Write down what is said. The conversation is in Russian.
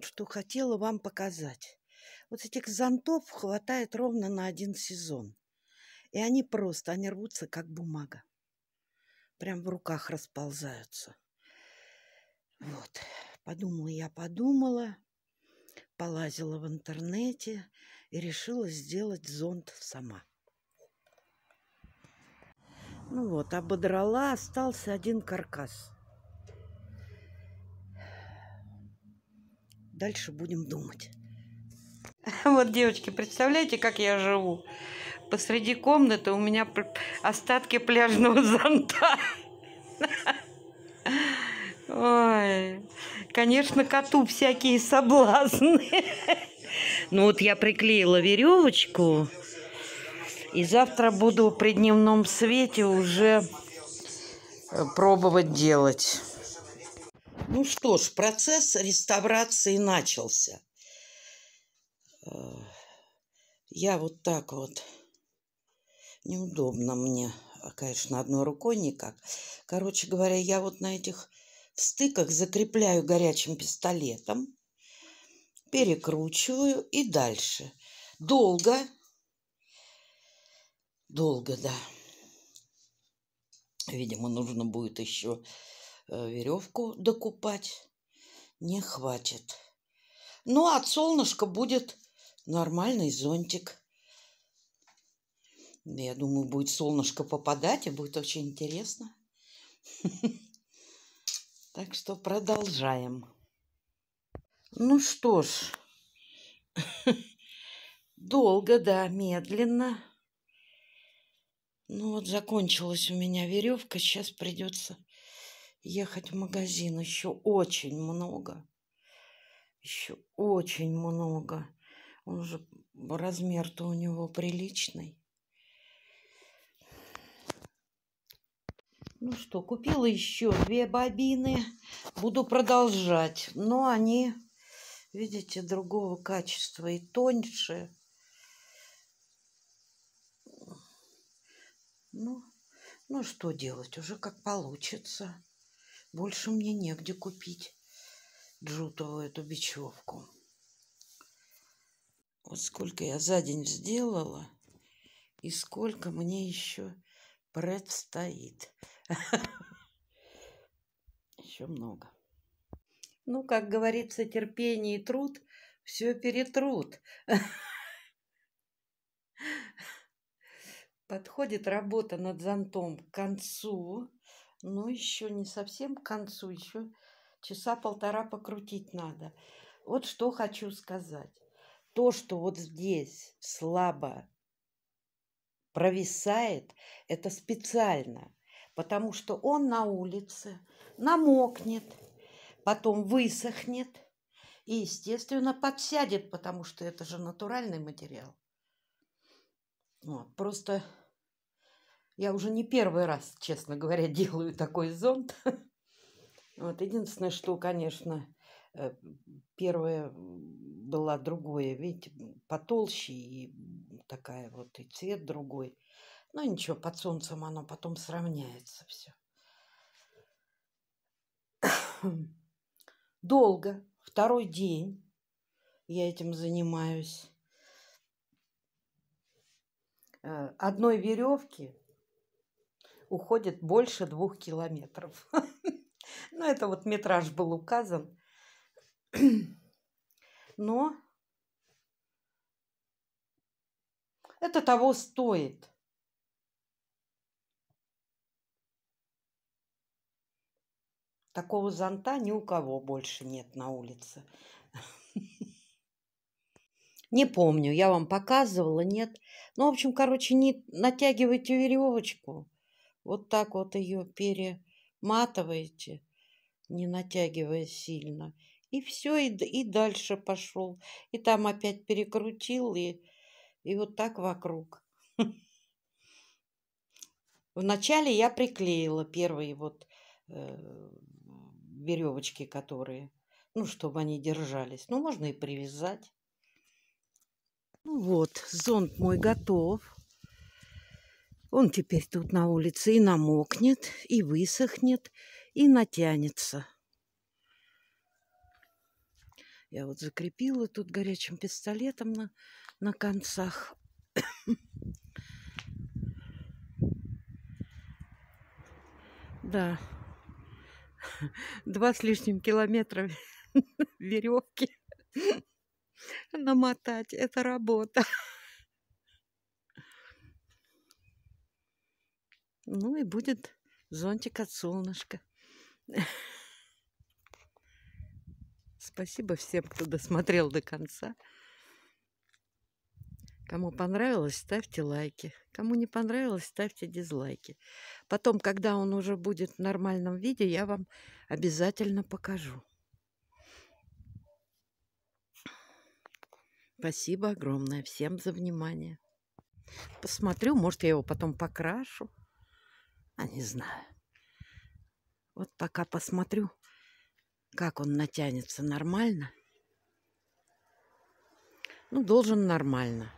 вот что хотела вам показать. Вот этих зонтов хватает ровно на один сезон. И они просто, они рвутся, как бумага. Прям в руках расползаются. Вот, подумала я, подумала, полазила в интернете и решила сделать зонт сама. Ну вот, ободрала, остался один каркас – Дальше будем думать. Вот, девочки, представляете, как я живу? Посреди комнаты у меня остатки пляжного зонта. Ой, конечно, коту всякие соблазны. Ну вот я приклеила веревочку, и завтра буду при дневном свете уже э, пробовать делать. Ну что ж, процесс реставрации начался. Я вот так вот. Неудобно мне, конечно, одной рукой никак. Короче говоря, я вот на этих стыках закрепляю горячим пистолетом, перекручиваю и дальше. Долго. Долго, да. Видимо, нужно будет еще Э, веревку докупать не хватит. Ну, от солнышка будет нормальный зонтик. Я думаю, будет солнышко попадать, и будет очень интересно. Так что продолжаем. Ну что ж, долго, да, медленно. Ну вот закончилась у меня веревка, сейчас придется ехать в магазин еще очень много. Еще очень много. Он же размер-то у него приличный. Ну что, купила еще две бобины. Буду продолжать. Но они, видите, другого качества и тоньше. Ну, ну что делать, уже как получится. Больше мне негде купить джутовую эту бечевку. Вот сколько я за день сделала и сколько мне еще предстоит. Еще много. Ну, как говорится, терпение и труд все перетрут. Подходит работа над зонтом к концу ну еще не совсем к концу, еще часа полтора покрутить надо. Вот что хочу сказать. То, что вот здесь слабо провисает, это специально, потому что он на улице намокнет, потом высохнет и, естественно, подсядет, потому что это же натуральный материал. Вот, просто я уже не первый раз, честно говоря, делаю такой зонт. Вот, единственное, что, конечно, э, первое было другое, видите, потолще и такая вот, и цвет другой. Но ничего, под солнцем оно потом сравняется все. Долго, второй день я этим занимаюсь. Э, одной веревки уходит больше двух километров. Ну, это вот метраж был указан. Но это того стоит. Такого зонта ни у кого больше нет на улице. Не помню, я вам показывала, нет. Ну, в общем, короче, не натягивайте веревочку. Вот так вот ее перематываете, не натягивая сильно. И все, и, и дальше пошел. И там опять перекрутил, и, и вот так вокруг. Вначале я приклеила первые вот э, веревочки, которые, ну, чтобы они держались. Ну, можно и привязать. Ну Вот, зонт мой готов. Он теперь тут на улице и намокнет, и высохнет, и натянется. Я вот закрепила тут горячим пистолетом на, на концах. Да, два с лишним километра веревки намотать. Это работа. Ну и будет зонтик от солнышка. Спасибо всем, кто досмотрел до конца. Кому понравилось, ставьте лайки. Кому не понравилось, ставьте дизлайки. Потом, когда он уже будет в нормальном виде, я вам обязательно покажу. Спасибо огромное всем за внимание. Посмотрю, может, я его потом покрашу. А не знаю. Вот пока посмотрю, как он натянется нормально. Ну, должен нормально.